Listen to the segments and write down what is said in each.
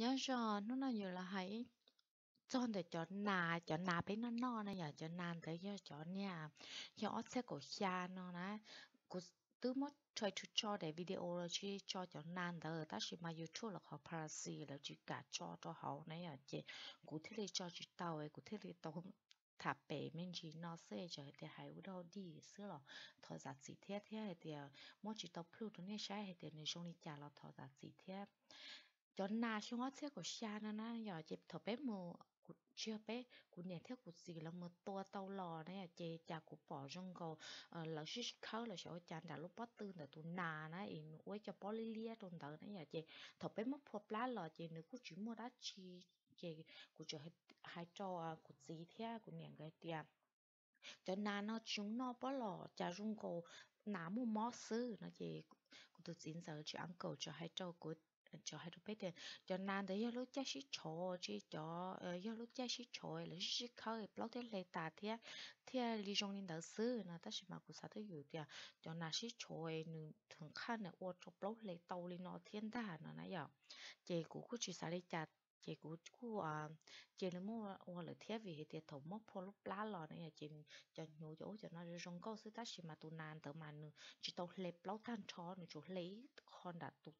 ยาชอนนั่นอยู่ละหายจอนแต่จอนนาจอนนาไปนั่นนอนะอย่าจอนนานแต่ยาจอนเนี่ยยาออสเซกชานนะ กูตื้มช่วยชุดชอดวิดีโอเราชี้ชอจอนนานเด้อแต่ชิมายูทูบเราขอพาราซีเล้จีกัดชอตัวเขาเนี่ยเจกูที่เรชอจีเตเาไอ้กูที่เรตองถ้าเป๋เมนจีนอเซ่จอเดี๋ยวหายวุ่นวดีเสือหรอทอดสีเทียเทียเดี๋ยวมอจีเตเาพลูตัเนี้ใช้เดี๋ยวในช่วงนี้จะเราทอดสีเทีย cho na 전나 생활체 của xa nó nó giờ chụp thở bé mù của chưa bé của nhà theo của gì là mù to tàu lò này à chê cha của bỏ trong cầu là sĩ khâu là sợ cha đã lúc bắt tư là tụi na nó em quay cho bỏ li lia trong tờ này à chê thợ bé mất phộp lá lò chê nữa của chỉ mua đá chi chê của chờ hai trò của gì thế của nhà cái tiền cho na nó chúng nó bỏ lò cha rung cầu nà mua mót sư nó chê của tự tin sợ chỉ ăn cầu cho hai trâu của cho hai đứa bé tiền cho nên thì lúc cha sĩ chỗ chỉ cho ờ, lúc cha sĩ chỗ là chỉ khơi bao thế lệ ta thì thì lý trong nên đầu sư là ta sẽ mà cũng sao thấy hiểu tiền cho nên sĩ chỗ nên thường khăn ờ, là ô cho bao lệ tàu lên nó thiên đà nó nãy giờ chị cũng chỉ sao đi chặt chị cũ cũng à chị nó mua ô là thiết vì thì thầu mốc phô lúc lá lò này à, chị cho nhiều chỗ cho nó rong câu sư ta chỉ mà tu nàn tới mà nữa chỉ tàu lệ bao than chó nữa chỗ lấy con đã tụt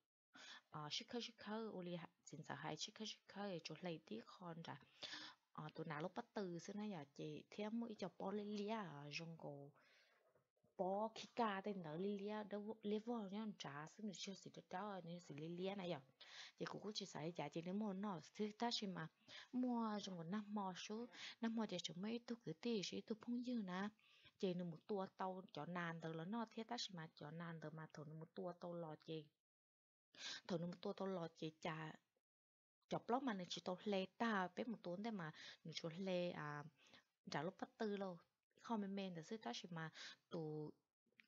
อ่าชิคชิคเออฮะสินสหายชิคชิคเออจุดเลยที่คอนจ้ะอ่าตัวนาลูกประตูซึ่งน่าอยากจะเทียมมือจะปอลิเลียจงกูปอคิกาเต็นเดอร์ลิเลียเดวเลเวลเนี่ยจ้าซึ่งเชื่อสิทธิ์เจ้าเนี่ยสิลิเลียนะอยังจะกูก็จะใส่อยากจะีนมอนอสท้่ตาชิมามัวจงกูน้ำมอชูน้ำมอจะชไม่ตุกตีชีตุพงยืนนะ เจีนุ่มตัวโตจ้อนานเดอร์แล้วนอเทียตัชมาจ้อนานเดอร์มาถุงมือตัวโตหล่อจี thầu nó tôi tôi lo chỉ trả chọc lóc mà này chỉ tôi lê ta bé một tuần đấy mà nó chỉ lê à trả lúc bắt tư lâu không men men là sự ta chỉ mà tu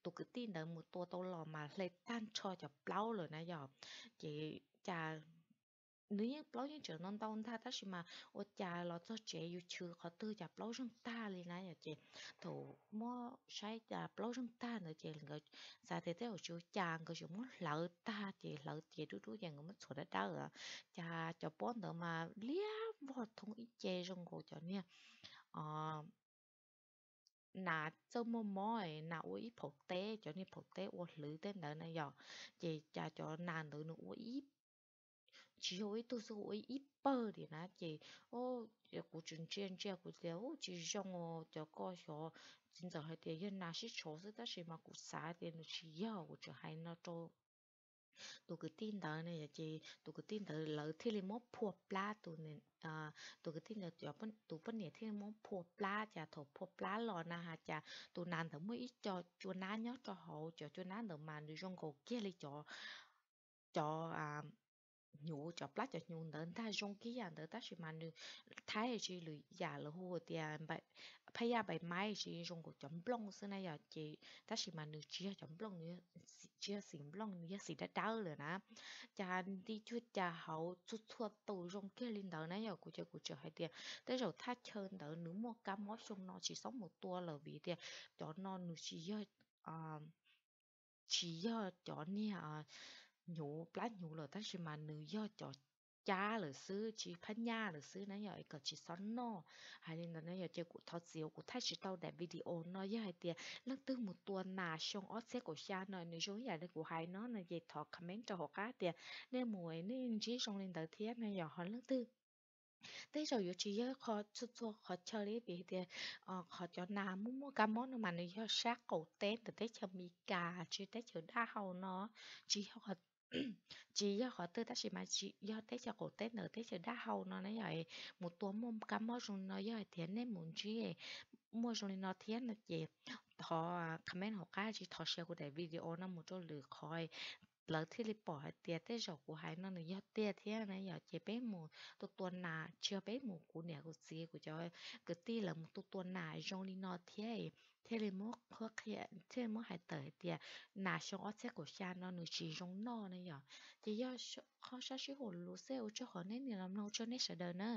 tu cứ tin là một tua tôi lo mà lê tan cho chọc lâu rồi nãy giờ chỉ trả nếu như lâu như chờ non tông ta ta xí mà ô cha lo cho trẻ yêu chưa có tư cha lâu rừng ta lên nãy giờ chị thủ mua sai cha lâu rừng ta nữa chị người sao thế thế ở chỗ cha người chỗ muốn lỡ ta chị lỡ chị đu đu dạng người mất sổ đã đau à cha cho bốn nữa mà lia vọt thùng ít chê rừng gỗ cho nha ờ nà cho mô mồi nà uống ít phổ tế cho nên phổ tế uống lưỡi tên nữa này giờ chị cha cho nà nữa uống ít chỉ hồi tôi sẽ hồi ít bơ thì nà chị ô của chúng chuyên chia của tiểu chỉ trong ô cho coi cho chính giờ hay tiền hiện nà sĩ chỗ sẽ ta sẽ mà cô xã tiền chỉ giàu cô chỗ hay nó trâu tôi cứ tin đó này chị tôi cứ tin đó lỡ thế là mốt phù pla tôi nên à tôi cứ tin đó tôi vẫn tôi vẫn nhớ thế là mốt phù pla chả thổ phù pla lò na hà chả tôi nàn thử mới cho cho nán nhớ cho hậu cho cho nán được mà được trong cổ kia là cho cho à nhu cho plát cho nhu nấn ta dùng rong kia yàn ta chỉ mà nhu thái chỉ lười giả là hồ tiền bảy phải giả bài mai chỉ dùng của chấm blong xưa này giờ à, chỉ ta chỉ mà nhu chia chấm blong như chia xỉn blong như xỉn đã đau rồi nè cha đi chút cha hậu chút thua tù dùng kia linh đó này giờ à, của chơi của chơi hay tiền tới rồi thắt chân đó nhu một cá mót trong nó chỉ sống một tua là vì tiền cho nó nhu chỉ à chỉ cho ờ, cho nè ờ, nhủ plá nhủ lo ta chỉ mà nữ do cho cha là sư chỉ phân nhà là sư nãy giờ cái chỉ sẵn nó hay nên là nãy giờ chơi cụ thao diều cụ thái chỉ tao để video nó với hai tiền lắc tư một tuần nà xong ót xe của cha nói nếu giống vậy cụ hai nó là vậy thọ comment cho họ cá tiền nên mùi nên chỉ trong lên tới thiết nãy giờ họ lắc tư thế rồi yếu chỉ yếu khó chút chút khó chơi đấy vì thế ờ, khó cho nam mua mua cá món mà nó yếu sát cổ tết từ tết chờ mì cà chứ tết chờ đa hầu nó chỉ họ do do họ tư tác mà Tết cho cổ 지여 거트 다시 마치 여 대저 고대 너 대저 다 하우너네 여에 무또 nó 까머 준너 nên muốn 문지에 mua rồi nó thiết là gì họ à, comment họ cái gì thọ share của đại video nó một chỗ lừa khỏi lỡ thì lì bỏ tiền tới rồi của hai nó à, nó tiền thế này giờ chế bé mù tụ tuần nà chưa bé mù của nhà của gì của cho cứ ti là một tụ tuần nà trong đi nó thế thế lì mua khó khăn thế mua hai tờ tiền nà xong ớt xe của cha nó nó chỉ trong nó này giờ chỉ do khó sao chỉ hồn lúa xe cho họ nên làm nông cho nên sẽ đời nữa